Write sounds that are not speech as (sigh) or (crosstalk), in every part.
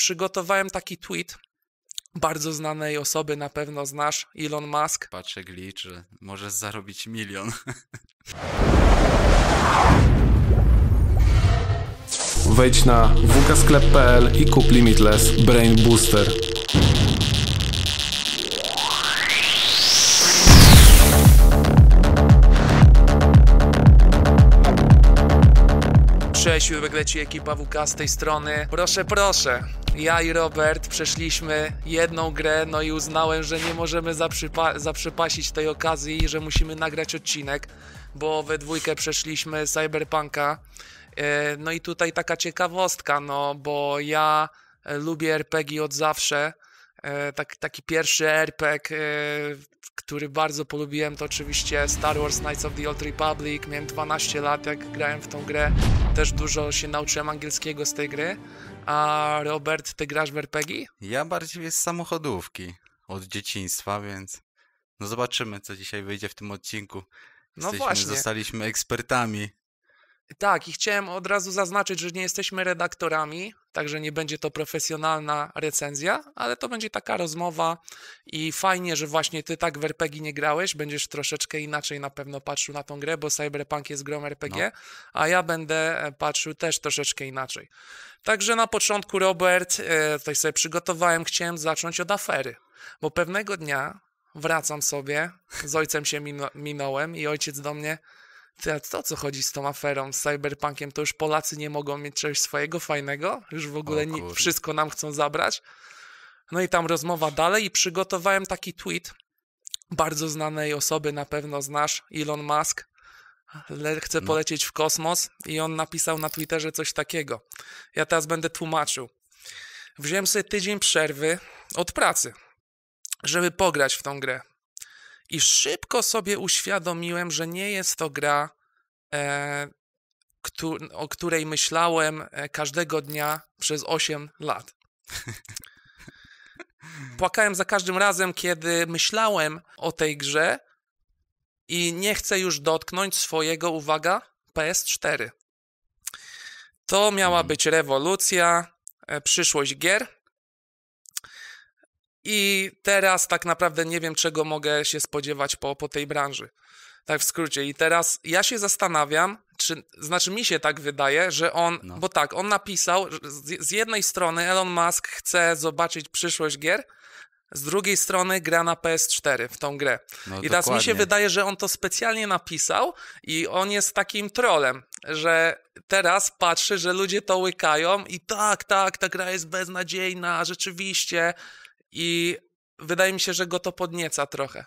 przygotowałem taki tweet bardzo znanej osoby, na pewno znasz, Elon Musk. Patrzę, liczy, możesz zarobić milion. Wejdź na wksklep.pl i kup Limitless Brain Booster. Cześć, Ubegleci ekipa WK z tej strony. Proszę, proszę. Ja i Robert przeszliśmy jedną grę, no i uznałem, że nie możemy zaprzypa tej okazji, że musimy nagrać odcinek, bo we dwójkę przeszliśmy Cyberpunka. E, no i tutaj taka ciekawostka, no bo ja lubię RPG od zawsze. E, tak, taki pierwszy RPG, e, który bardzo polubiłem, to oczywiście Star Wars Knights of the Old Republic. Miałem 12 lat, jak grałem w tą grę. Też dużo się nauczyłem angielskiego z tej gry. A Robert, ty grasz w RPG? Ja bardziej z samochodówki od dzieciństwa, więc no zobaczymy, co dzisiaj wyjdzie w tym odcinku. No jesteśmy, no właśnie. Zostaliśmy ekspertami. Tak, i chciałem od razu zaznaczyć, że nie jesteśmy redaktorami, Także nie będzie to profesjonalna recenzja, ale to będzie taka rozmowa i fajnie, że właśnie ty tak w RPG nie grałeś, będziesz troszeczkę inaczej na pewno patrzył na tą grę, bo Cyberpunk jest grą RPG, no. a ja będę e, patrzył też troszeczkę inaczej. Także na początku, Robert, e, tutaj sobie przygotowałem, chciałem zacząć od afery, bo pewnego dnia wracam sobie, z ojcem się minąłem i ojciec do mnie, to, co chodzi z tą aferą, z cyberpunkiem, to już Polacy nie mogą mieć czegoś swojego fajnego, już w ogóle nie, wszystko nam chcą zabrać. No i tam rozmowa dalej i przygotowałem taki tweet bardzo znanej osoby, na pewno znasz, Elon Musk, le- chce no. polecieć w kosmos i on napisał na Twitterze coś takiego. Ja teraz będę tłumaczył. Wziąłem sobie tydzień przerwy od pracy, żeby pograć w tą grę. I szybko sobie uświadomiłem, że nie jest to gra E, o której myślałem e, każdego dnia przez 8 lat. Płakałem za każdym razem, kiedy myślałem o tej grze i nie chcę już dotknąć swojego, uwaga, PS4. To miała mhm. być rewolucja, e, przyszłość gier. I teraz tak naprawdę nie wiem, czego mogę się spodziewać po, po tej branży. Tak w skrócie. I teraz ja się zastanawiam, czy, znaczy mi się tak wydaje, że on, no. bo tak, on napisał, z, z jednej strony Elon Musk chce zobaczyć przyszłość gier, z drugiej strony gra na PS4 w tą grę. No, I dokładnie. teraz mi się wydaje, że on to specjalnie napisał i on jest takim trolem, że teraz patrzy, że ludzie to łykają i tak, tak, ta gra jest beznadziejna, rzeczywiście. I wydaje mi się, że go to podnieca trochę.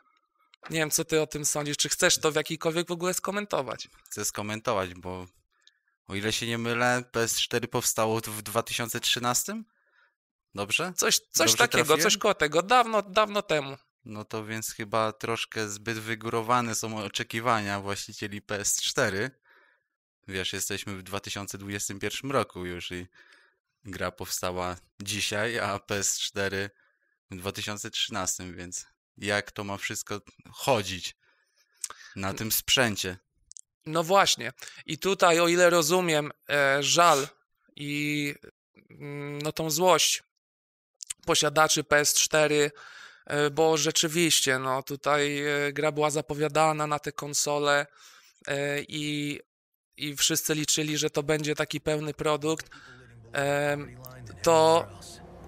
Nie wiem, co ty o tym sądzisz. Czy chcesz to w jakikolwiek w ogóle skomentować? Chcę skomentować, bo o ile się nie mylę, PS4 powstało w 2013? Dobrze? Coś, coś Dobrze takiego, trafiłem? coś koło tego, dawno, dawno temu. No to więc chyba troszkę zbyt wygórowane są oczekiwania właścicieli PS4. Wiesz, jesteśmy w 2021 roku już i gra powstała dzisiaj, a PS4 w 2013, więc jak to ma wszystko chodzić na tym sprzęcie. No właśnie. I tutaj, o ile rozumiem e, żal i mm, no tą złość posiadaczy PS4, e, bo rzeczywiście, no tutaj e, gra była zapowiadana na te konsole e, i, i wszyscy liczyli, że to będzie taki pełny produkt, to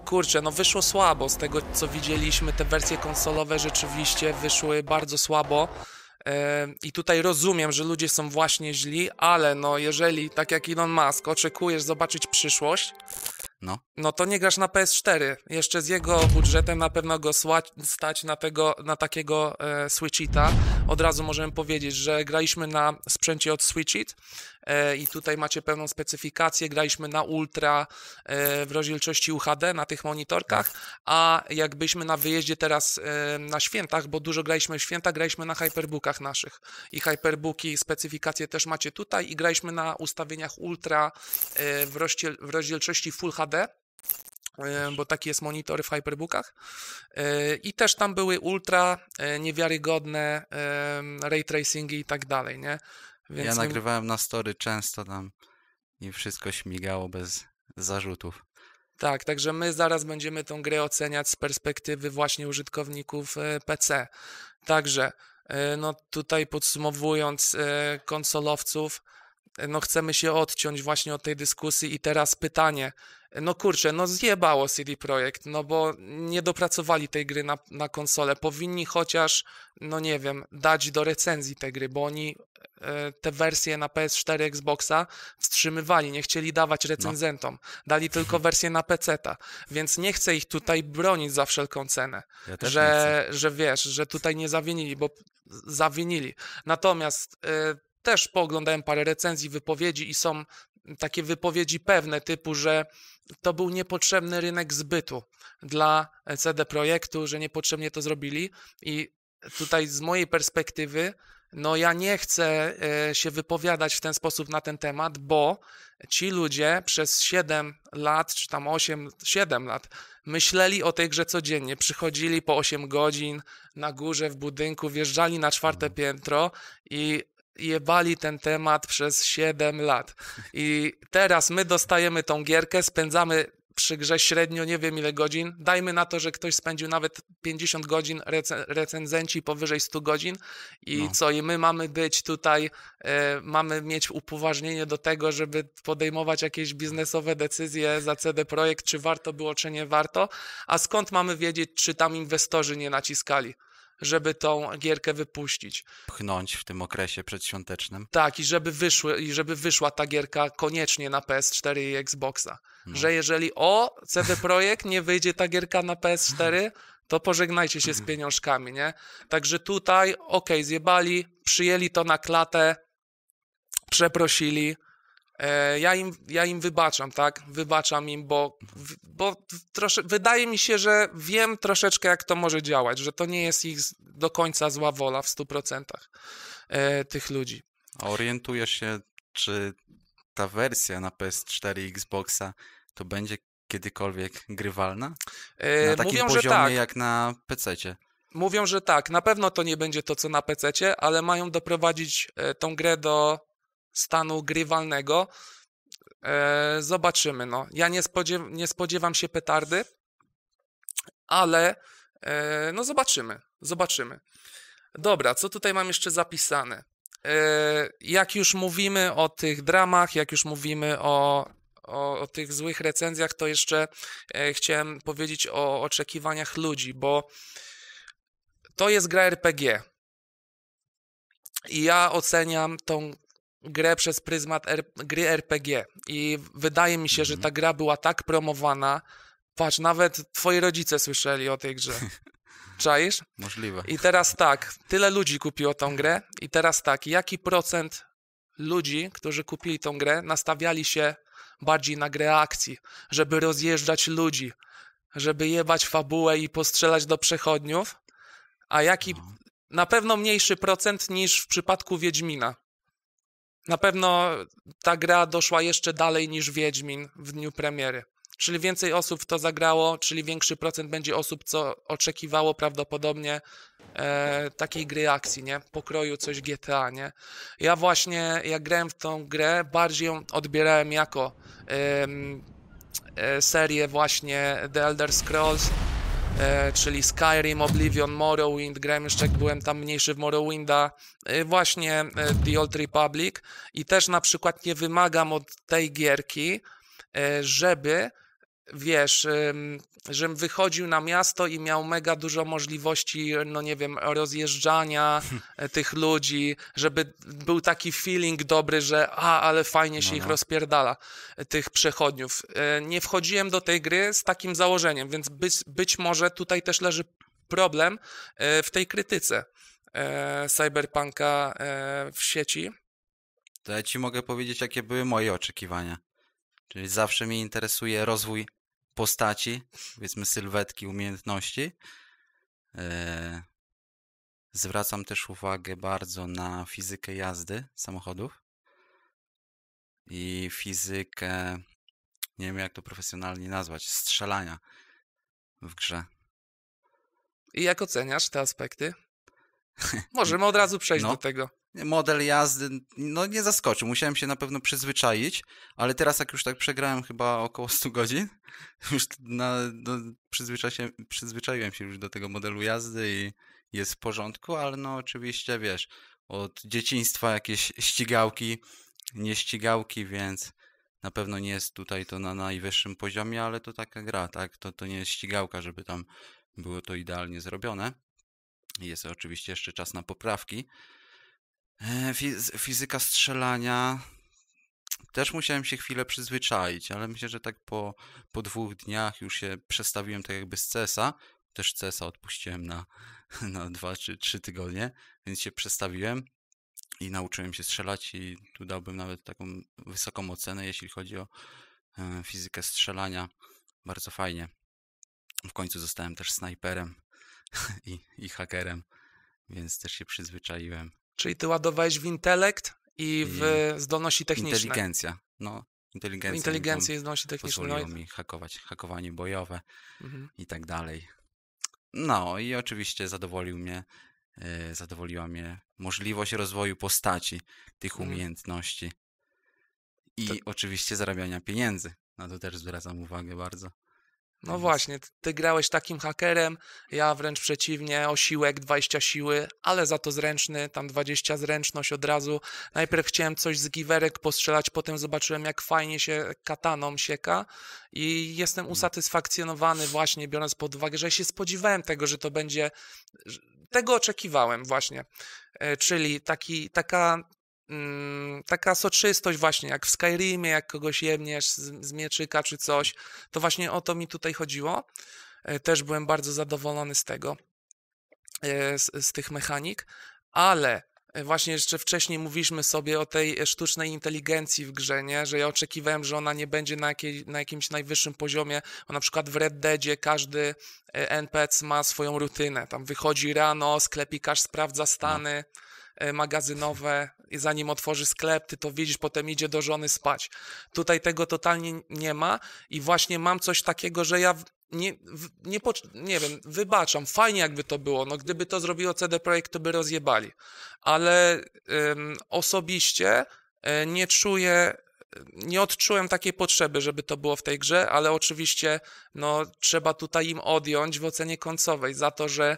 kurczę, no wyszło słabo. Z tego co widzieliśmy, te wersje konsolowe rzeczywiście wyszły bardzo słabo. E, I tutaj rozumiem, że ludzie są właśnie źli, ale no jeżeli, tak jak Elon Musk, oczekujesz zobaczyć przyszłość, no. no to nie grasz na PS4. Jeszcze z jego budżetem na pewno go stać na, tego, na takiego e, Switchita. Od razu możemy powiedzieć, że graliśmy na sprzęcie od Switchit e, i tutaj macie pełną specyfikację. Graliśmy na Ultra e, w rozdzielczości UHD na tych monitorkach, a jakbyśmy na wyjeździe teraz e, na świętach, bo dużo graliśmy w święta, graliśmy na Hyperbookach naszych. I Hyperbooki, specyfikacje też macie tutaj i graliśmy na ustawieniach Ultra e, w, rozdziel w rozdzielczości Full HD, e, bo taki jest monitor w Hyperbookach. E, I też tam były ultra e, niewiarygodne ray tracingi i tak dalej, nie? Więc ja nagrywałem na story często tam i wszystko śmigało bez zarzutów. Tak, także my zaraz będziemy tą grę oceniać z perspektywy właśnie użytkowników PC. Także, no tutaj podsumowując konsolowców, no chcemy się odciąć właśnie od tej dyskusji i teraz pytanie, no kurczę, no zjebało CD Projekt, no bo nie dopracowali tej gry na, na konsolę, powinni chociaż, no nie wiem, dać do recenzji te gry, bo oni e, te wersje na PS4 Xboxa wstrzymywali, nie chcieli dawać no. recenzentom, no. dali tylko (laughs) wersję na PC, -ta. więc nie chcę ich tutaj bronić za wszelką cenę, ja że, że wiesz, że tutaj nie zawinili, bo zawinili. Natomiast e, też pooglądałem parę recenzji, wypowiedzi i są takie wypowiedzi pewne, typu, że to był niepotrzebny rynek zbytu dla CD Projektu, że niepotrzebnie to zrobili. I tutaj z mojej perspektywy, no ja nie chcę e, się wypowiadać w ten sposób na ten temat, bo ci ludzie przez 7 lat, czy tam 8, 7 lat myśleli o tej grze codziennie. Przychodzili po 8 godzin na górze w budynku, wjeżdżali na czwarte mhm. piętro i jebali ten temat przez 7 lat. I teraz my dostajemy tą gierkę, spędzamy przy grze średnio nie wiem ile godzin. Dajmy na to, że ktoś spędził nawet 50 godzin, recen recenzenci powyżej 100 godzin i no. co, i my mamy być tutaj, e, mamy mieć upoważnienie do tego, żeby podejmować jakieś biznesowe decyzje za CD Projekt, czy warto było, czy nie warto, a skąd mamy wiedzieć, czy tam inwestorzy nie naciskali? żeby tą gierkę wypuścić. Pchnąć w tym okresie przedświątecznym. Tak, i żeby, wyszły, i żeby wyszła ta gierka koniecznie na PS4 i Xboxa. No. Że jeżeli o CD Projekt nie wyjdzie ta gierka na PS4, to pożegnajcie się z (clears throat) pieniążkami, nie? Także tutaj, okej, okay, zjebali, przyjęli to na klatę, przeprosili, E, ja im, ja im wybaczam, tak? Wybaczam im, bo, bo trosze, wydaje mi się, że wiem troszeczkę, jak to może działać, że to nie jest ich do końca zła wola w 100% e, tych ludzi. A orientujesz się, czy ta wersja na PS4 i Xboxa to będzie kiedykolwiek grywalna? E, na takim Mówią, poziomie tak. jak na PC. -cie. Mówią, że tak. Na pewno to nie będzie to, co na PC, ale mają doprowadzić e, tą grę do stanu grywalnego. E, zobaczymy. No. Ja nie, spodziew nie spodziewam się petardy, ale e, no zobaczymy. Zobaczymy. Dobra, co tutaj mam jeszcze zapisane? E, jak już mówimy o tych dramach, jak już mówimy o o, o, tych złych recenzjach, to jeszcze e, chciałem powiedzieć o oczekiwaniach ludzi, bo to jest gra RPG. I ja oceniam tą grę przez pryzmat R gry RPG. I wydaje mi się, że mhm. ta gra była tak promowana. Patrz, nawet twoi rodzice słyszeli o tej grze. (laughs) Czaisz? Możliwe. I teraz tak, tyle ludzi kupiło tą grę i teraz tak, jaki procent ludzi, którzy kupili tą grę, nastawiali się bardziej na grę akcji, żeby rozjeżdżać ludzi, żeby jebać fabułę i postrzelać do przechodniów, a jaki no. na pewno mniejszy procent niż w przypadku Wiedźmina. Na pewno ta gra doszła jeszcze dalej niż Wiedźmin w dniu premiery. Czyli więcej osób w to zagrało, czyli większy procent będzie osób, co oczekiwało prawdopodobnie e, takiej gry akcji, nie? Pokroju coś GTA, nie? Ja właśnie, jak grałem w tą grę, bardziej ją odbierałem jako e, e, serię właśnie The Elder Scrolls, e, czyli Skyrim, Oblivion, Morrowind, grałem jeszcze byłem tam mniejszy w Morrowinda, e, właśnie e, The Old Republic i też na przykład nie wymagam od tej gierki, e, żeby wiesz, żebym wychodził na miasto i miał mega dużo możliwości, no nie wiem, rozjeżdżania hm. e, tych ludzi, żeby był taki feeling dobry, że a, ale fajnie no, się no. ich rozpierdala, e, tych przechodniów. E, nie wchodziłem do tej gry z takim założeniem, więc być, być może tutaj też leży problem w tej krytyce cyberpunka w sieci. To ja ci mogę powiedzieć, jakie były moje oczekiwania. Czyli zawsze mnie interesuje rozwój postaci, powiedzmy sylwetki, umiejętności. E, zwracam też uwagę bardzo na fizykę jazdy samochodów i fizykę, nie wiem jak to profesjonalnie nazwać, strzelania w grze. I jak oceniasz te aspekty? (laughs) Możemy od razu przejść no. do tego model jazdy no nie zaskoczył. Musiałem się na pewno przyzwyczaić, ale teraz jak już tak przegrałem chyba około 100 godzin, (laughs) już na, no, przyzwycza się, przyzwyczaiłem się już do tego modelu jazdy i jest w porządku, ale no oczywiście wiesz, od dzieciństwa jakieś ścigałki, nie ścigałki, więc na pewno nie jest tutaj to na najwyższym poziomie, ale to taka gra, tak? To, to nie jest ścigałka, żeby tam było to idealnie zrobione. Jest oczywiście jeszcze czas na poprawki, E, fizyka strzelania. Też musiałem się chwilę przyzwyczaić, ale myślę, że tak po, po dwóch dniach już się przestawiłem tak jakby z CESA. Też CESA odpuściłem na, (laughs) na dwa czy trzy tygodnie, więc się przestawiłem i nauczyłem się strzelać i tu dałbym nawet taką wysoką ocenę, jeśli chodzi o e, fizykę strzelania. Bardzo fajnie. W końcu zostałem też snajperem (laughs) i, i hakerem, więc też się przyzwyczaiłem. Czyli ty ładowałeś w intelekt i w I zdolności techniczne. Inteligencja. No, inteligencja. Inteligencja i zdolności techniczne. No pozwoliło mi hakować, hakowanie bojowe mhm. i tak dalej. No i oczywiście zadowolił mnie, yy, zadowoliła mnie możliwość rozwoju postaci, tych mhm. umiejętności i to... oczywiście zarabiania pieniędzy. Na to też zwracam uwagę bardzo. No właśnie, ty grałeś takim hakerem, ja wręcz przeciwnie, osiłek 20 siły, ale za to zręczny, tam 20 zręczność od razu. Najpierw chciałem coś z giwerek postrzelać, potem zobaczyłem jak fajnie się kataną sieka i jestem mhm. usatysfakcjonowany właśnie biorąc pod uwagę, że się spodziewałem tego, że to będzie, tego oczekiwałem właśnie, e, czyli taki, taka Mm, taka soczystość właśnie, jak w Skyrimie, jak kogoś jemniesz z, z mieczyka czy coś, to właśnie o to mi tutaj chodziło. E, też byłem bardzo zadowolony z tego, e, z, z tych mechanik, ale e, właśnie jeszcze wcześniej mówiliśmy sobie o tej sztucznej inteligencji w grze, nie? że ja oczekiwałem, że ona nie będzie na, jakiej, na jakimś najwyższym poziomie, bo na przykład w Red Deadzie każdy NPC ma swoją rutynę, tam wychodzi rano, sklepikarz sprawdza no. stany, no E, magazynowe, zanim otworzy sklep, ty to widzisz, potem idzie do żony spać. Tutaj tego totalnie nie ma i właśnie mam coś takiego, że ja nie, nie, nie wiem, wybaczam, fajnie jakby to było, no gdyby to zrobiło CD Projekt, to by rozjebali, ale ym, osobiście y, nie czuję, nie odczułem takiej potrzeby, żeby to było w tej grze, ale oczywiście no, trzeba tutaj im odjąć w ocenie końcowej za to, że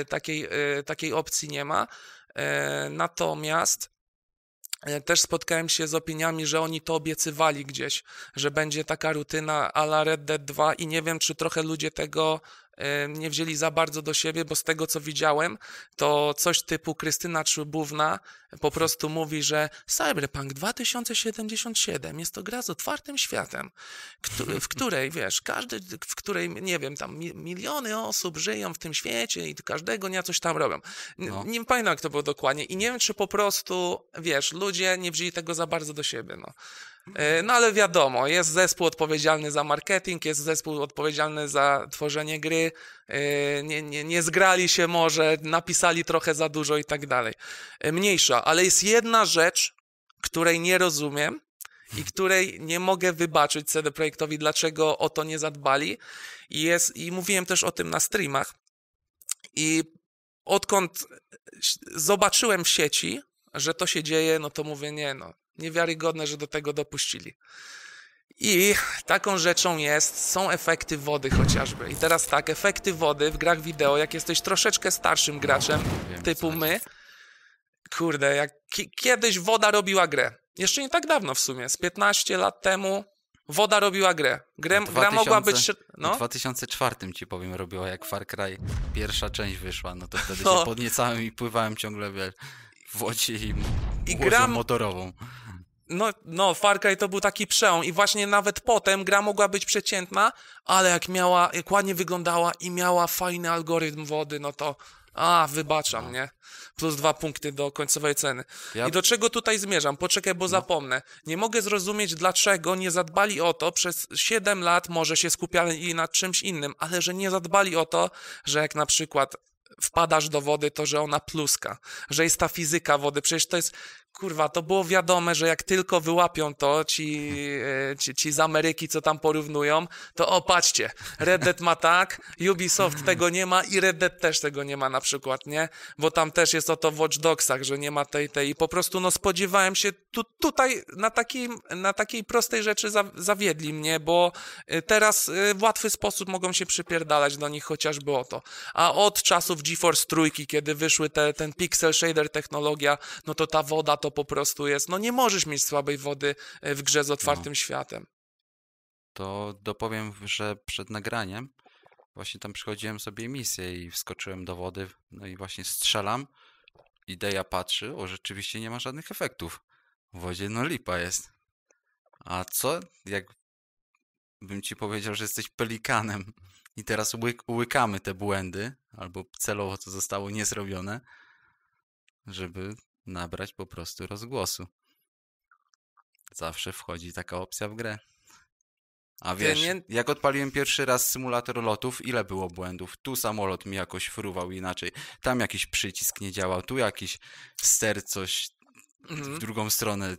y, takiej, y, takiej opcji nie ma. E, natomiast e, też spotkałem się z opiniami, że oni to obiecywali gdzieś, że będzie taka rutyna ala Red Dead 2 i nie wiem, czy trochę ludzie tego nie wzięli za bardzo do siebie, bo z tego co widziałem, to coś typu Krystyna Czubówna po prostu mówi, że Cyberpunk 2077 jest to gra z otwartym światem, w której, wiesz, każdy, w której, nie wiem, tam miliony osób żyją w tym świecie i każdego dnia coś tam robią. No. Nie pamiętam, jak to było dokładnie i nie wiem, czy po prostu, wiesz, ludzie nie wzięli tego za bardzo do siebie, no. E, no ale wiadomo, jest zespół odpowiedzialny za marketing, jest zespół odpowiedzialny za tworzenie gry, e, nie, nie, nie zgrali się może, napisali trochę za dużo i tak dalej. E, mniejsza, ale jest jedna rzecz, której nie rozumiem i której nie mogę wybaczyć CD Projektowi, dlaczego o to nie zadbali. I, jest, i mówiłem też o tym na streamach. I odkąd zobaczyłem w sieci, że to się dzieje, no to mówię, nie no, Niewiarygodne, że do tego dopuścili. I taką rzeczą jest, są efekty wody chociażby. I teraz tak, efekty wody w grach wideo, jak jesteś troszeczkę starszym no, graczem, Wiem, typu my, kurde, jak kiedyś woda robiła grę. Jeszcze nie tak dawno w sumie, z 15 lat temu woda robiła grę. Grę, 2000, no gra mogła być... No? no w 2004 ci powiem robiła, jak Far Cry pierwsza część wyszła, no to wtedy (laughs) no. się podniecałem i pływałem ciągle, wiesz w Łodzi i, i gram... motorową. No, no, Far Cry to był taki przełom i właśnie nawet potem gra mogła być przeciętna, ale jak miała, jak ładnie wyglądała i miała fajny algorytm wody, no to a, wybaczam, no. nie? Plus dwa punkty do końcowej ceny. Ja... I do czego tutaj zmierzam? Poczekaj, bo no. zapomnę. Nie mogę zrozumieć, dlaczego nie zadbali o to, przez 7 lat może się skupiali nad czymś innym, ale że nie zadbali o to, że jak na przykład wpadasz do wody, to że ona pluska, że jest ta fizyka wody. Przecież to jest kurwa, to było wiadome, że jak tylko wyłapią to ci, e, ci, ci z Ameryki, co tam porównują, to o, patrzcie, Red Dead ma tak, Ubisoft tego nie ma i Red Dead też tego nie ma na przykład, nie? Bo tam też jest o to w Watch Dogsach, że nie ma tej, tej i po prostu no spodziewałem się, tu, tutaj na, takim, na takiej prostej rzeczy za, zawiedli mnie, bo e, teraz e, w łatwy sposób mogą się przypierdalać do nich chociażby o to. A od czasów GeForce trójki, kiedy wyszły te, ten pixel shader technologia, no to ta woda to po prostu jest, no nie możesz mieć słabej wody e, w grze z otwartym no. światem. To dopowiem, że przed nagraniem właśnie tam przychodziłem sobie misję i wskoczyłem do wody, no i właśnie strzelam, ideja patrzy, o rzeczywiście nie ma żadnych efektów. W wodzie no lipa jest. A co, jakbym ci powiedział, że jesteś pelikanem (laughs) i teraz łyk, łykamy te błędy, albo celowo to zostało niezrobione, żeby nabrać po prostu rozgłosu. Zawsze wchodzi taka opcja w grę. A wiesz, nie... jak odpaliłem pierwszy raz symulator lotów, ile było błędów? Tu samolot mi jakoś fruwał inaczej, tam jakiś przycisk nie działał, tu jakiś ster coś mhm. w drugą stronę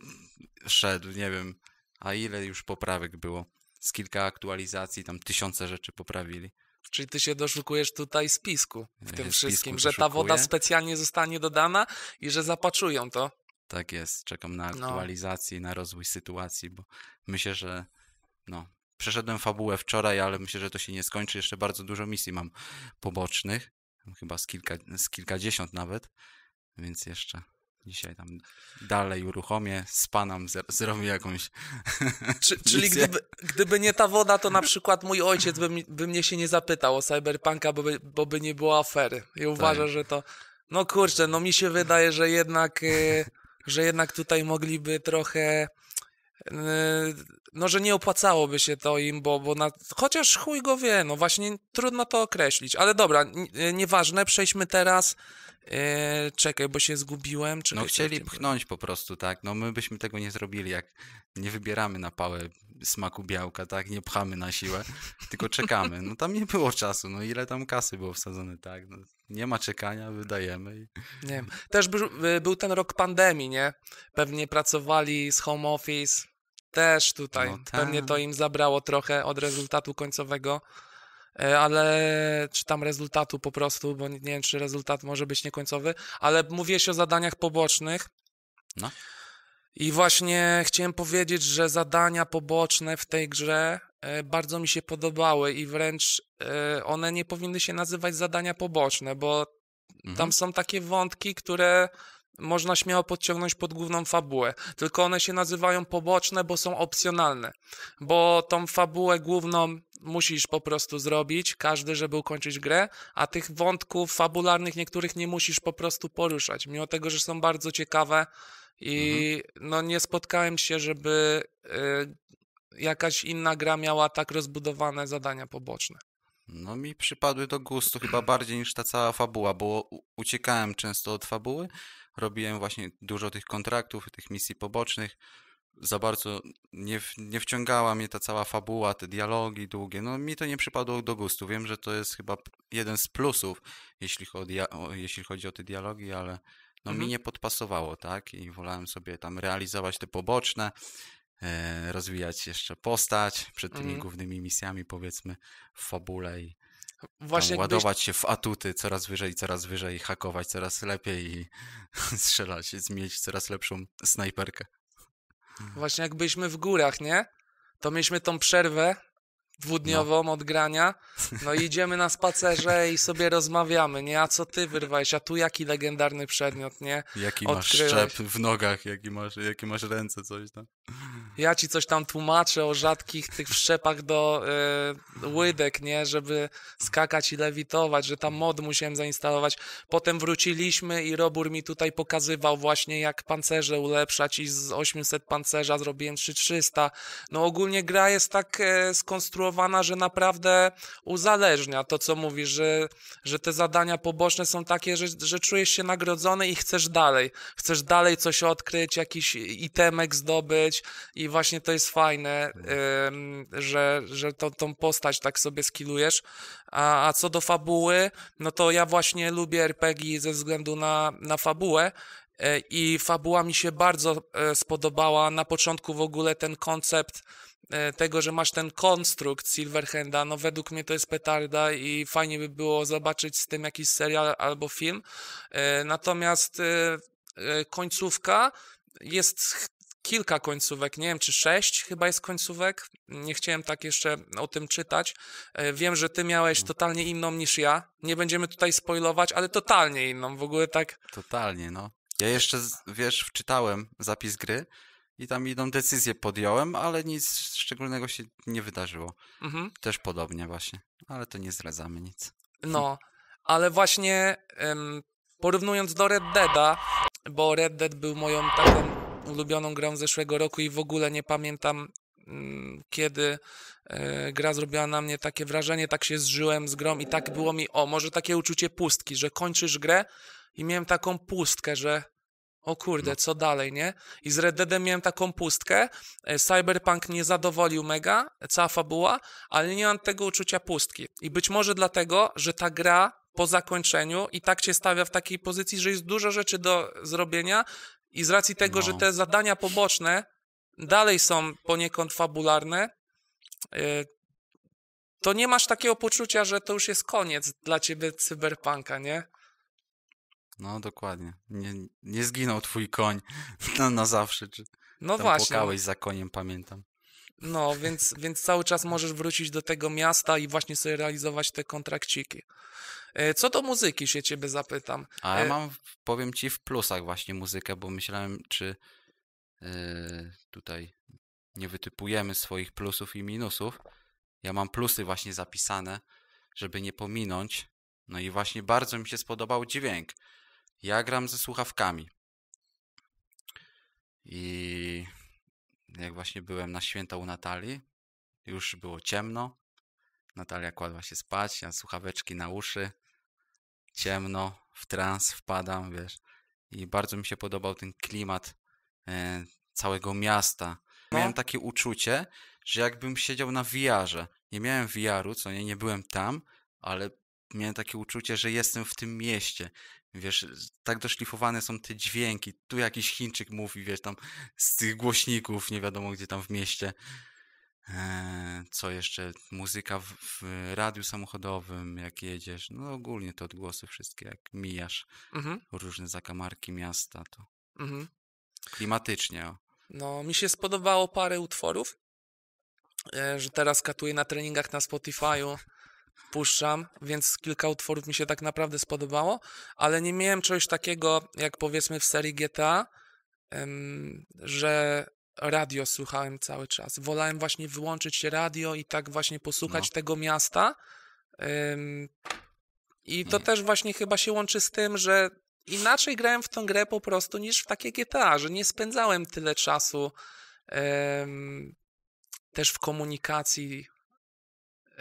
szedł, nie wiem. A ile już poprawek było? Z kilka aktualizacji, tam tysiące rzeczy poprawili. Czyli ty się doszukujesz tutaj spisku w tym yy, wszystkim, że ta woda specjalnie zostanie dodana i że zapaczują to. Tak jest, czekam na aktualizację, no. na rozwój sytuacji, bo myślę, że no, przeszedłem fabułę wczoraj, ale myślę, że to się nie skończy. Jeszcze bardzo dużo misji mam pobocznych, chyba z, kilka, z kilkadziesiąt nawet, więc jeszcze dzisiaj tam dalej uruchomię, spanam, zrobię jakąś. (laughs) Czy, czyli gdyby, gdyby nie ta woda, to na przykład mój ojciec by, by mnie się nie zapytał o cyberpunka, bo by, bo by nie było afery. I uważa, tak. że to. No kurczę, no mi się wydaje, że jednak, e, że jednak tutaj mogliby trochę Yy, no, że nie opłacałoby się to im, bo, bo na, chociaż chuj go wie, no właśnie trudno to określić, ale dobra, yy, nieważne, przejdźmy teraz. Yy, czekaj, bo się zgubiłem. Czekaj, no chcieli pchnąć po prostu, tak? No my byśmy tego nie zrobili, jak nie wybieramy na pałę smaku białka, tak? Nie pchamy na siłę, (laughs) tylko czekamy. No tam nie było czasu, no ile tam kasy było wsadzone, tak? No, nie ma czekania, wydajemy. Nie Też był ten rok pandemii, nie? Pewnie pracowali z home office, też tutaj. No tak. Pewnie to tak. im zabrało trochę od rezultatu końcowego, e, ale czy tam rezultatu po prostu, bo nie wiem, czy rezultat może być niekońcowy, ale mówiłeś o zadaniach pobocznych. No. I właśnie chciałem powiedzieć, że zadania poboczne w tej grze e, bardzo mi się podobały i wręcz e, one nie powinny się nazywać zadania poboczne, bo mhm. tam są takie wątki, które można śmiało podciągnąć pod główną fabułę, tylko one się nazywają poboczne, bo są opcjonalne, bo tą fabułę główną musisz po prostu zrobić, każdy, żeby ukończyć grę, a tych wątków fabularnych niektórych nie musisz po prostu poruszać, mimo tego, że są bardzo ciekawe i mhm. no nie spotkałem się, żeby y, jakaś inna gra miała tak rozbudowane zadania poboczne. No mi przypadły do gustu chyba bardziej niż ta cała fabuła, bo uciekałem często od fabuły, robiłem właśnie dużo tych kontraktów, tych misji pobocznych. Za bardzo nie, nie wciągała mnie ta cała fabuła, te dialogi długie. No mi to nie przypadło do gustu. Wiem, że to jest chyba jeden z plusów, jeśli chodzi o, jeśli chodzi o te dialogi, ale no mhm. mi nie podpasowało, tak? I wolałem sobie tam realizować te poboczne, e, rozwijać jeszcze postać przed tymi mhm. głównymi misjami, powiedzmy, w fabule i Właśnie ładować byś... się w atuty coraz wyżej, coraz wyżej, hakować coraz lepiej i (laughs) strzelać, mieć coraz lepszą snajperkę. Właśnie jak byliśmy w górach, nie? To mieliśmy tą przerwę dwudniową no. od grania, no i idziemy na spacerze i sobie (laughs) rozmawiamy, nie? A co ty wyrwałeś? A tu jaki legendarny przedmiot, nie? Jaki Odkryłeś. masz szczep w nogach, jaki masz, jakie masz ręce, coś tam. Ja ci coś tam tłumaczę o rzadkich tych wszczepach do y, łydek, nie? Żeby skakać i lewitować, że tam mod musiałem zainstalować. Potem wróciliśmy i Robur mi tutaj pokazywał właśnie jak pancerze ulepszać i z 800 pancerza zrobiłem 3300. No ogólnie gra jest tak e, skonstruowana, że naprawdę uzależnia to, co mówisz, że, że te zadania poboczne są takie, że, że czujesz się nagrodzony i chcesz dalej. Chcesz dalej coś odkryć, jakiś itemek zdobyć, być i właśnie to jest fajne, mhm. że, że tą, tą postać tak sobie skillujesz, A, a co do fabuły, no to ja właśnie lubię RPG ze względu na, na fabułę, e, i fabuła mi się bardzo e, spodobała. Na początku w ogóle ten koncept e, tego, że masz ten konstrukt Silverhanda, no według mnie to jest petarda i fajnie by było zobaczyć z tym jakiś serial albo film. Natomiast końcówka jest kilka końcówek, nie wiem czy sześć chyba jest końcówek, nie chciałem tak jeszcze o tym czytać. E, wiem, że ty miałeś mhm. totalnie inną niż ja, nie będziemy tutaj spoilować, ale totalnie inną, w ogóle tak... Totalnie, no. Ja jeszcze, wiesz, wczytałem zapis gry i tam idą decyzję podjąłem, ale nic szczególnego się nie wydarzyło. Mhm. Też podobnie właśnie, ale to nie zdradzamy nic. No, ale właśnie... Ym, porównując do Red Deada, bo Red Dead był moją taką ulubioną grą zeszłego roku i w ogóle nie pamiętam mm, kiedy e, gra zrobiła na mnie takie wrażenie, tak się zżyłem z grą i tak było mi, o, może takie uczucie pustki, że kończysz grę i miałem taką pustkę, że o kurde, no. co dalej, nie? I z Red Deadem miałem taką pustkę, e, Cyberpunk nie zadowolił mega, e, cała fabuła, ale nie mam tego uczucia pustki. I być może dlatego, że ta gra po zakończeniu i tak cię stawia w takiej pozycji, że jest dużo rzeczy do zrobienia, i z racji tego, no. że te zadania poboczne dalej są poniekąd fabularne, e, to nie masz takiego poczucia, że to już jest koniec dla ciebie cyberpunka, nie? No dokładnie. Nie, nie zginął twój koń (laughs) na, na zawsze. Czy no tam właśnie. Płakałeś za koniem, pamiętam. No, więc, więc cały czas możesz wrócić do tego miasta i właśnie sobie realizować te kontrakciki. E, co do muzyki się ciebie zapytam. A ja e, mam, powiem ci, w plusach właśnie muzykę, bo myślałem, czy e, tutaj nie wytypujemy swoich plusów i minusów. Ja mam plusy właśnie zapisane, żeby nie pominąć. No i właśnie bardzo mi się spodobał dźwięk. Ja gram ze słuchawkami. I jak właśnie byłem na święta u Natalii, już było ciemno, Natalia kładła się spać, ja słuchaweczki na uszy, ciemno, w trans wpadam, wiesz. I bardzo mi się podobał ten klimat e, całego miasta. No. Miałem takie uczucie, że jakbym siedział na wiarze. Nie miałem wiaru, co nie, nie byłem tam, ale miałem takie uczucie, że jestem w tym mieście. Wiesz, tak doszlifowane są te dźwięki. Tu jakiś Chińczyk mówi, wiesz, tam z tych głośników, nie wiadomo gdzie tam w mieście. E, co jeszcze? Muzyka w, w radiu samochodowym, jak jedziesz. No ogólnie te odgłosy wszystkie, jak mijasz mhm. różne zakamarki miasta, to mhm. klimatycznie. O. No, mi się spodobało parę utworów, e, że teraz katuję na treningach na Spotify'u, puszczam, więc kilka utworów mi się tak naprawdę spodobało, ale nie miałem czegoś takiego, jak powiedzmy w serii GTA, że radio słuchałem cały czas. Wolałem właśnie wyłączyć radio i tak właśnie posłuchać no. tego miasta. Ym, I to mm. też właśnie chyba się łączy z tym, że inaczej grałem w tą grę po prostu niż w takie GTA, że nie spędzałem tyle czasu ym, też w komunikacji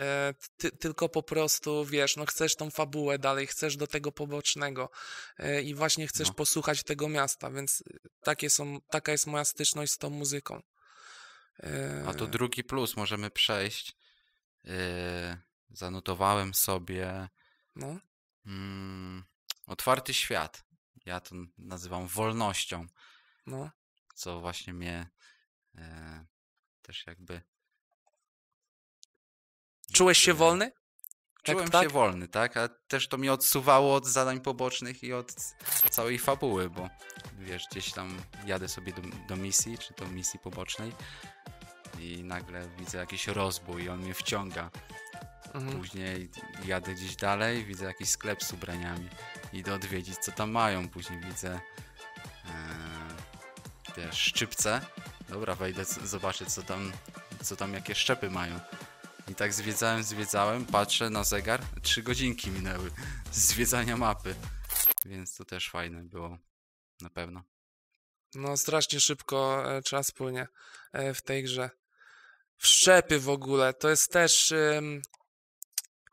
E, ty, tylko po prostu, wiesz, no chcesz tą fabułę dalej, chcesz do tego pobocznego e, i właśnie chcesz no. posłuchać tego miasta, więc y, takie są, taka jest moja styczność z tą muzyką. E, A to drugi plus, możemy przejść. Y, zanotowałem sobie no. Mm, otwarty świat. Ja to nazywam wolnością. No. Co właśnie mnie e, też jakby Czułeś się wolny? Tak, Czułem tak, się tak? wolny, tak? A też to mnie odsuwało od zadań pobocznych i od całej fabuły, bo wiesz, gdzieś tam jadę sobie do, do misji, czy do misji pobocznej i nagle widzę jakiś rozbój i on mnie wciąga. Mhm. Później jadę gdzieś dalej, widzę jakiś sklep z ubraniami. Idę odwiedzić, co tam mają. Później widzę e, te szczypce. Dobra, wejdę, zobaczę, co tam, co tam, jakie szczepy mają. I tak zwiedzałem, zwiedzałem, patrzę na zegar, 3 godzinki minęły (laughs) zwiedzania mapy. Więc to też fajne było, na pewno. No strasznie szybko e, czas płynie e, w tej grze. Wszczepy w ogóle, to jest też...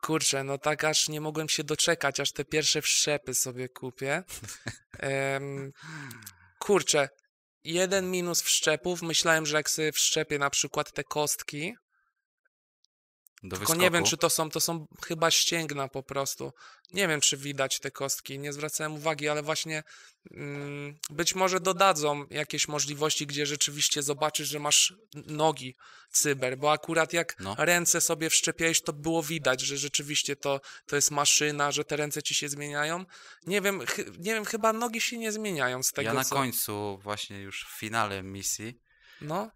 Kurczę, no tak aż nie mogłem się doczekać, aż te pierwsze wszczepy sobie kupię. (laughs) kurczę, jeden minus wszczepów, myślałem, że jak sobie wszczepię na przykład te kostki, do Tylko wyskoku. nie wiem, czy to są, to są chyba ścięgna po prostu. Nie wiem, czy widać te kostki, nie zwracałem uwagi, ale właśnie mm, być może dodadzą jakieś możliwości, gdzie rzeczywiście zobaczysz, że masz nogi cyber, bo akurat jak no. ręce sobie wszczepiałeś, to było widać, że rzeczywiście to, to jest maszyna, że te ręce ci się zmieniają. Nie wiem, ch- nie wiem chyba nogi się nie zmieniają z tego, Ja na co... końcu, właśnie już w finale misji, no?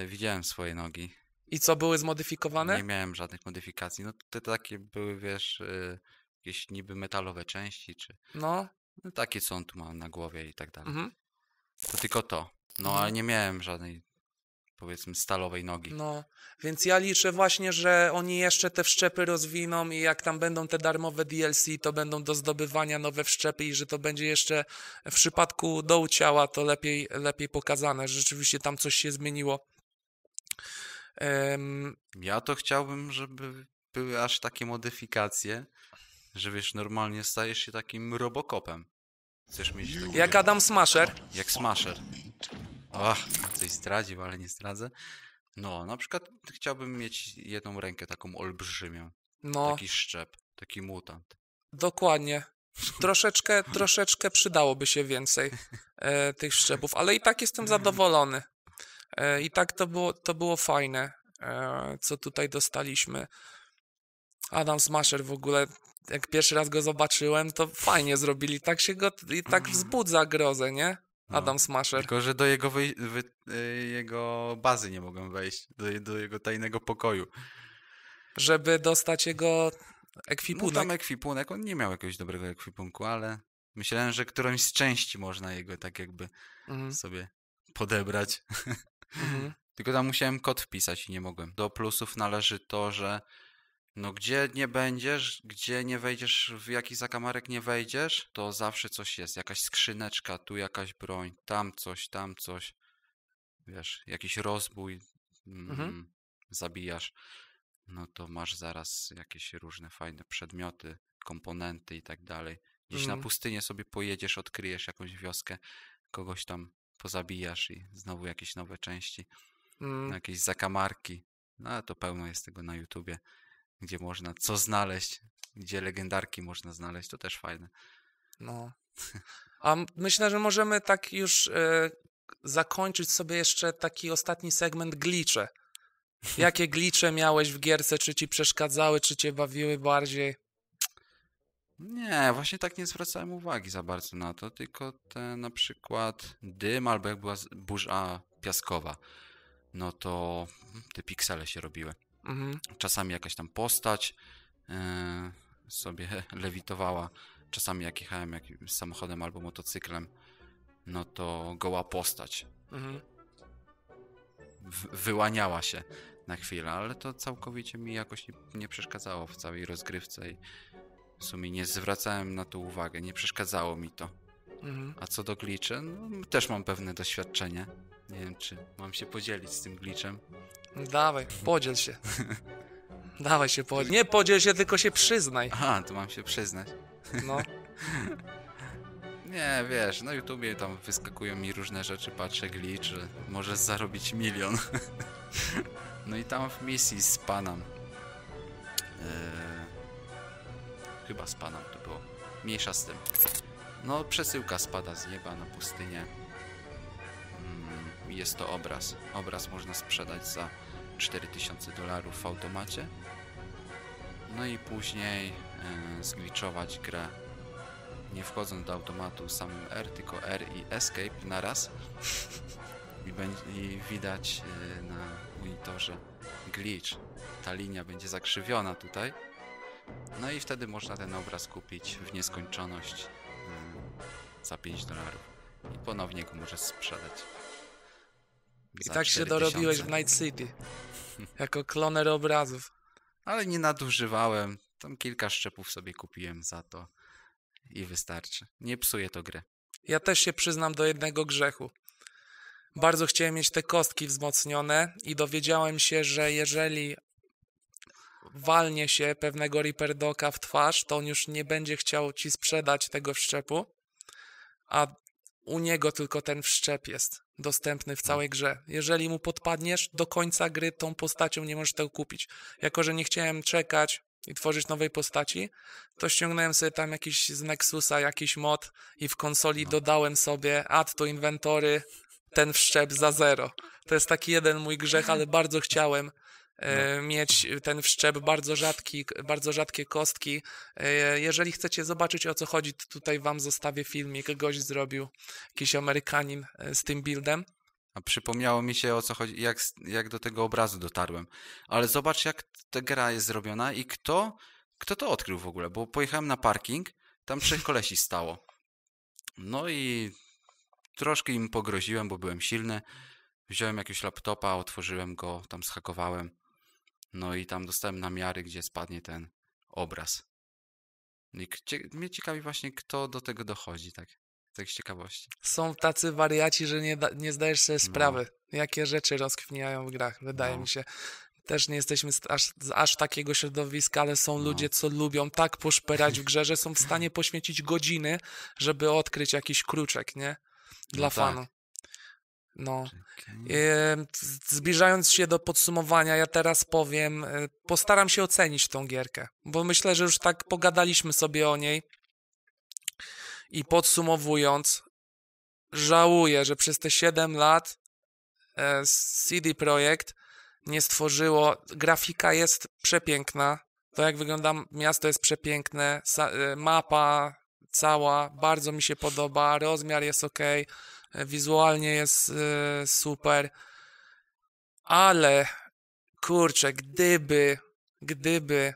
Yy, widziałem swoje nogi. I co, były zmodyfikowane? Nie miałem żadnych modyfikacji. No te takie były, wiesz, y, jakieś niby metalowe części, czy. No. no takie są tu mam na głowie i tak dalej. Mhm. To tylko to. No mhm. ale nie miałem żadnej, powiedzmy, stalowej nogi. No, więc ja liczę właśnie, że oni jeszcze te wszczepy rozwiną i jak tam będą te darmowe DLC, to będą do zdobywania nowe wszczepy i że to będzie jeszcze w przypadku dołu ciała to lepiej, lepiej pokazane, że rzeczywiście tam coś się zmieniło. Ja to chciałbym, żeby były aż takie modyfikacje, że wiesz, normalnie stajesz się takim robokopem. Chcesz mieć takie... Jak Adam Smasher. Jak Smasher. Ach, coś zdradził, ale nie zdradzę. No, na przykład chciałbym mieć jedną rękę taką olbrzymią. No. Taki szczep, taki mutant. Dokładnie. Troszeczkę, troszeczkę przydałoby się więcej e, tych szczepów, ale i tak jestem (laughs) mhm. zadowolony. E, I tak to było, to było fajne, e, co tutaj dostaliśmy. Adam Smasher w ogóle, jak pierwszy raz go zobaczyłem, to fajnie zrobili. Tak się go, i tak mhm. wzbudza grozę, nie? No. Adam no, Smasher. Tylko, że do jego, wy, wy, e, jego bazy nie mogłem wejść, do, do, jego tajnego pokoju. Żeby dostać jego ekwipunek. No tam ekwipunek, on nie miał jakiegoś dobrego ekwipunku, ale myślałem, że którąś z części można jego tak jakby mhm. sobie podebrać. (laughs) Mhm. (laughs) Tylko tam musiałem kod wpisać i nie mogłem. Do plusów należy to, że no gdzie nie będziesz, gdzie nie wejdziesz, w jaki zakamarek nie wejdziesz, to zawsze coś jest. Jakaś skrzyneczka, tu jakaś broń, tam coś, tam coś. Wiesz, jakiś rozbój mhm. mm, mhm. zabijasz. No to masz zaraz jakieś różne fajne przedmioty, komponenty i tak dalej. Gdzieś mhm. na mm. pustynię sobie pojedziesz, odkryjesz jakąś wioskę, kogoś tam pozabijasz i znowu jakieś nowe części, mm. jakieś zakamarki. No ale to pełno jest tego na YouTubie, gdzie można co znaleźć, gdzie legendarki można znaleźć, to też fajne. No. (laughs) A myślę, że możemy tak już y, zakończyć sobie jeszcze taki ostatni segment glicze. (laughs) Jakie glicze miałeś w gierce? Czy ci przeszkadzały, czy cię bawiły bardziej? Nie, właśnie tak nie zwracałem uwagi za bardzo na to, tylko te na przykład dym albo jak była burza piaskowa, no to te piksele się robiły. Mhm. Czasami jakaś tam postać e, sobie (laughs) lewitowała, czasami jak jechałem samochodem albo motocyklem, no to goła postać mhm. wyłaniała się na chwilę, ale to całkowicie mi jakoś nie, nie przeszkadzało w całej rozgrywce i w sumie nie zwracałem na to uwagę, nie przeszkadzało mi to. Mhm. A co do glitchy, no, też mam pewne doświadczenie. Nie wiem, czy mam się podzielić z tym glitchem. Dawaj, podziel się. (laughs) Dawaj się podziel. Nie podziel się, tylko się przyznaj. Aha, to mam się przyznać. No. (laughs) nie, wiesz, na YouTubie tam wyskakują mi różne rzeczy, patrzę glitch, możesz zarobić milion. (laughs) no i tam w misji spanam. Yy e, Chyba z Panem to było. Mniejsza z tym. No, przesyłka spada z nieba na pustynię. Mm, jest to obraz. Obraz można sprzedać za 4000 dolarów w automacie. No i później y, zgliczować grę nie wchodząc do automatu samym R, tylko R i Escape na raz. I, będzie, I widać e, na monitorze glitch. Ta linia będzie zakrzywiona tutaj. No i wtedy można ten obraz kupić w nieskończoność mm, za 5 dolarów i ponownie go możesz sprzedać. I tak się dorobiłeś w Night City. (laughs) Jako kloner obrazów. Ale nie nadużywałem. Tam kilka szczepów sobie kupiłem za to. I wystarczy. Nie psuje to gry. Ja też się przyznam do jednego grzechu. Bardzo chciałem mieć te kostki wzmocnione i dowiedziałem się, że jeżeli walnie się pewnego Doka w twarz, to on już nie będzie chciał ci sprzedać tego wszczepu, a u niego tylko ten wszczep jest dostępny w całej grze. Jeżeli mu podpadniesz, do końca gry tą postacią nie możesz tego kupić. Jako, że nie chciałem czekać i tworzyć nowej postaci, to ściągnąłem sobie tam jakiś z Nexusa, jakiś mod i w konsoli no. dodałem sobie add to inwentory ten wszczep za zero. To jest taki jeden mój grzech, (laughs) ale bardzo chciałem E, no. mieć ten wszczep, bardzo, rzadki, bardzo rzadkie kostki. E, jeżeli chcecie zobaczyć o co chodzi, to tutaj wam zostawię filmik. Gość zrobił jakiś Amerykanin e, z tym buildem. A przypomniało mi się o co chodzi, jak, jak do tego obrazu dotarłem. Ale zobacz, jak ta gra jest zrobiona i kto, kto to odkrył w ogóle, bo pojechałem na parking, tam trzech (laughs) kolesi stało. No i troszkę im pogroziłem, bo byłem silny. Wziąłem jakiegoś laptopa, otworzyłem go, tam schakowałem. No i tam dostałem namiary, gdzie spadnie ten obraz. I mnie ciekawi właśnie, kto do tego dochodzi, tak? Tak z ciekawości. Są tacy wariaci, że nie, nie zdajesz sobie no. sprawy, no. jakie rzeczy rozkwiniają w grach, wydaje no. mi się. Też nie jesteśmy z aż, z aż takiego środowiska, ale są no. ludzie, co lubią tak poszperać w grze, że są w stanie (laughs) poświęcić godziny, żeby odkryć jakiś kruczek, nie? Dla no tak. No. Zbliżając się do podsumowania, ja teraz powiem, e, postaram się ocenić tą gierkę, bo myślę, że już tak pogadaliśmy sobie o niej. I podsumowując, żałuję, że przez te 7 lat e, CD Projekt nie stworzyło. Grafika jest przepiękna. To jak wygląda miasto jest przepiękne. E, mapa cała bardzo mi się podoba. Rozmiar jest ok wizualnie jest y, super, ale kurczę, gdyby, gdyby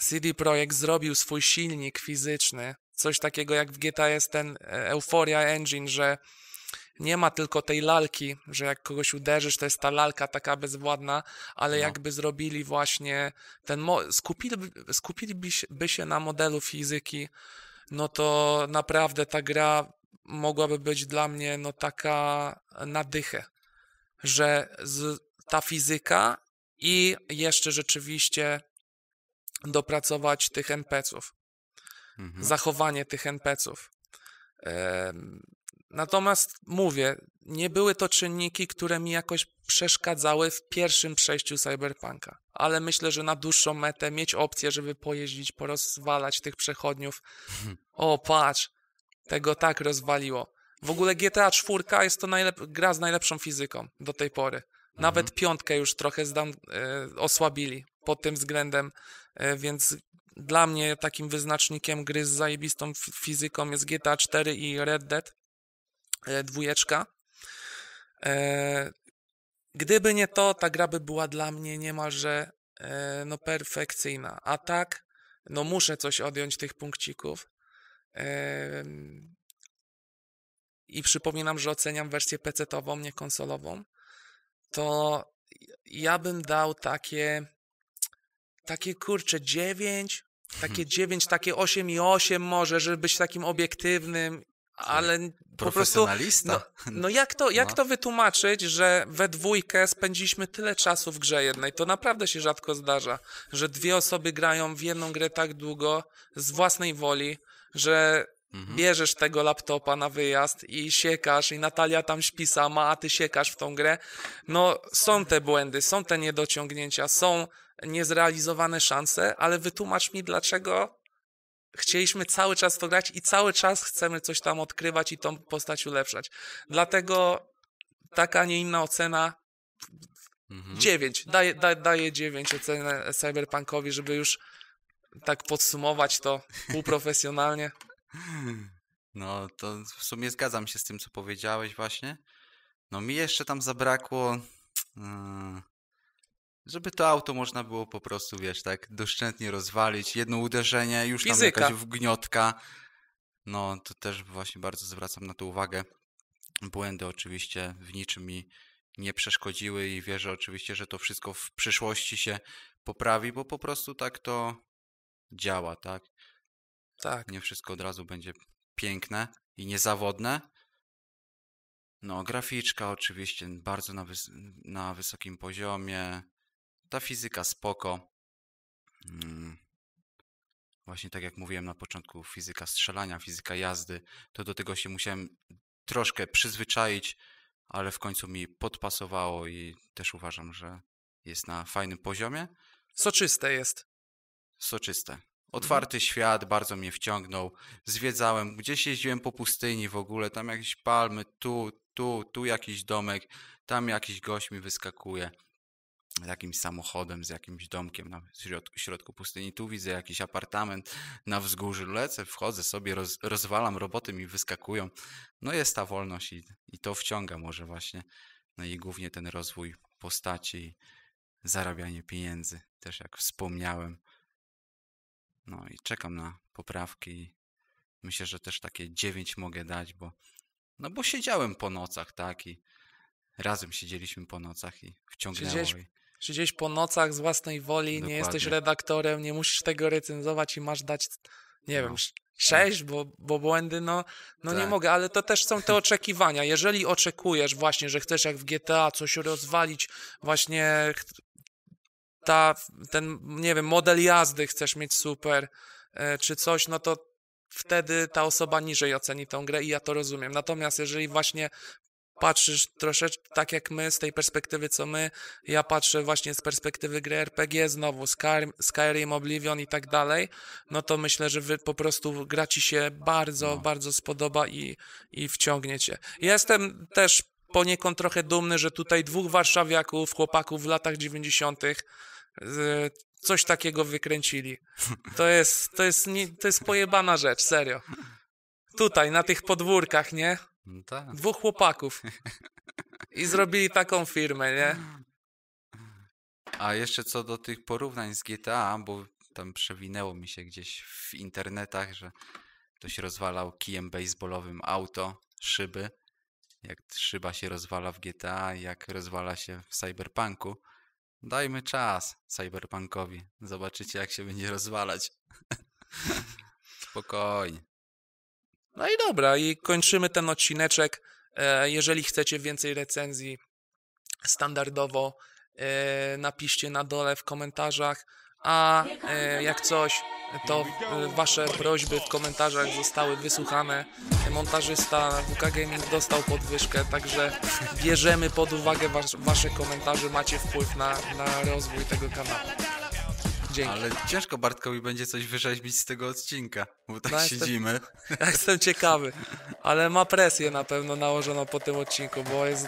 CD Projekt zrobił swój silnik fizyczny, coś takiego jak w GTA jest ten e, Euphoria Engine, że nie ma tylko tej lalki, że jak kogoś uderzysz, to jest ta lalka taka bezwładna, ale no. jakby zrobili właśnie ten. Skupiliby, skupiliby się na modelu fizyki, no to naprawdę ta gra mogłaby być dla mnie no taka na że z, ta fizyka i jeszcze rzeczywiście dopracować tych NPC-ów, mhm. zachowanie tych NPC-ów. E, natomiast mówię, nie były to czynniki, które mi jakoś przeszkadzały w pierwszym przejściu Cyberpunka, ale myślę, że na dłuższą metę mieć opcję, żeby pojeździć, porozwalać tych przechodniów. (laughs) O, patrz, tego tak rozwaliło. W ogóle GTA 4 jest to gra z najlepszą fizyką do tej pory. Nawet mhm. piątkę już trochę e, osłabili pod tym względem, e, więc dla mnie takim wyznacznikiem gry z zajebistą fizyką jest GTA 4 i Red Dead e, dwójeczka. Gdyby nie to, ta gra by była dla mnie niemalże no, perfekcyjna. A tak, no muszę coś odjąć tych punkcików, i przypominam, że oceniam wersję PC-tową, nie konsolową, to ja bym dał takie, takie kurcze 9, takie 9, mhm. takie 8 i 8 może, żeby być takim obiektywnym, ale po prostu... No, no (laughs) jak, to, jak no. to wytłumaczyć, że we dwójkę spędziliśmy tyle czasu w grze jednej? To naprawdę się rzadko zdarza, że dwie osoby grają w jedną grę tak długo z własnej woli, że mhm. bierzesz tego laptopa na wyjazd i siekasz i Natalia tam śpi sama, a ty siekasz w tą grę. No są te błędy, są te niedociągnięcia, są niezrealizowane szanse, ale wytłumacz mi dlaczego chcieliśmy cały czas to grać i cały czas chcemy coś tam odkrywać i tą postać ulepszać. Dlatego taka, a nie inna ocena Mhm. 9, daje, da, daje 9 ocenę Cyberpunkowi, żeby już tak podsumować to półprofesjonalnie. No, to w sumie zgadzam się z tym, co powiedziałeś właśnie. No mi jeszcze tam zabrakło, yy, żeby to auto można było po prostu, wiesz, tak doszczętnie rozwalić. Jedno uderzenie, już tam jakaś wgniotka. No, to też właśnie bardzo zwracam na to uwagę. Błędy oczywiście w niczym mi nie przeszkodziły i wierzę oczywiście, że to wszystko w przyszłości się poprawi, bo po prostu tak to działa, tak? Tak. Nie wszystko od razu będzie piękne i niezawodne. No, graficzka oczywiście bardzo na, wys na wysokim poziomie. Ta fizyka spoko. Hmm. Właśnie tak jak mówiłem na początku, fizyka strzelania, fizyka jazdy, to do tego się musiałem troszkę przyzwyczaić, ale w końcu mi podpasowało i też uważam, że jest na fajnym poziomie. Soczyste jest soczyste. Mhm. Otwarty mhm. świat bardzo mnie wciągnął. Zwiedzałem, gdzieś jeździłem po pustyni w ogóle, tam jakieś palmy, tu, tu, tu jakiś domek, tam jakiś gość mi wyskakuje jakimś samochodem, z jakimś domkiem na środku, środku pustyni. Tu widzę jakiś apartament na wzgórzu. Lecę, wchodzę sobie, roz, rozwalam, roboty mi wyskakują. No jest ta wolność i, i to wciąga może właśnie. No i głównie ten rozwój postaci i zarabianie pieniędzy, też jak wspomniałem. No i czekam na poprawki. Myślę, że też takie 9 mogę dać, bo no bo siedziałem po nocach, tak i razem siedzieliśmy po nocach i wciągnęło. Siedziałeś, siedziałeś po nocach z własnej woli, Dokładnie. nie jesteś redaktorem, nie musisz tego recenzować i masz dać, nie no. wiem, tak. sześć, bo, bo błędy, no, no tak. nie mogę, ale to też są te (laughs) oczekiwania. Jeżeli oczekujesz właśnie, że chcesz jak w GTA coś rozwalić, właśnie ta, ten, nie wiem, model jazdy chcesz mieć super, e, czy coś, no to wtedy ta osoba niżej oceni tą grę i ja to rozumiem. Natomiast jeżeli właśnie patrzysz troszeczkę tak jak my, z tej perspektywy co my, ja patrzę właśnie z perspektywy gry RPG, znowu Skyrim, Skyrim Oblivion i tak dalej, no to myślę, że wy po prostu gra ci się bardzo, no. bardzo spodoba i, i wciągnie cię. Jestem też poniekąd trochę dumny, że tutaj dwóch warszawiaków, chłopaków w latach 90. Coś takiego wykręcili. To jest, to jest, to jest pojebana rzecz, serio. Tutaj, na tych podwórkach, nie? No tak. Dwóch chłopaków. I zrobili taką firmę, nie? A jeszcze co do tych porównań z GTA, bo tam przewinęło mi się gdzieś w internetach, że ktoś rozwalał kijem baseballowym auto, szyby. Jak szyba się rozwala w GTA, jak rozwala się w Cyberpunku. Dajmy czas cyberpunkowi. Zobaczycie, jak się będzie rozwalać. (laughs) Spokojnie. No i dobra, i kończymy ten odcineczek. E, jeżeli chcecie więcej recenzji, standardowo e, napiszcie na dole w komentarzach. A e, jak coś, to y, Wasze prośby w komentarzach zostały wysłuchane. Montażysta WK Gaming dostał podwyżkę, także bierzemy pod uwagę was, Wasze komentarze, macie wpływ na, na rozwój tego kanału. Dzięki. Ale ciężko Bartkowi będzie coś wyrzeźbić z tego odcinka, bo tak no, siedzimy. Jestem, (laughs) ja jestem ciekawy, ale ma presję na pewno nałożoną po tym odcinku, bo jest,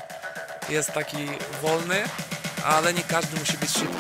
jest taki wolny, ale nie każdy musi być szybki.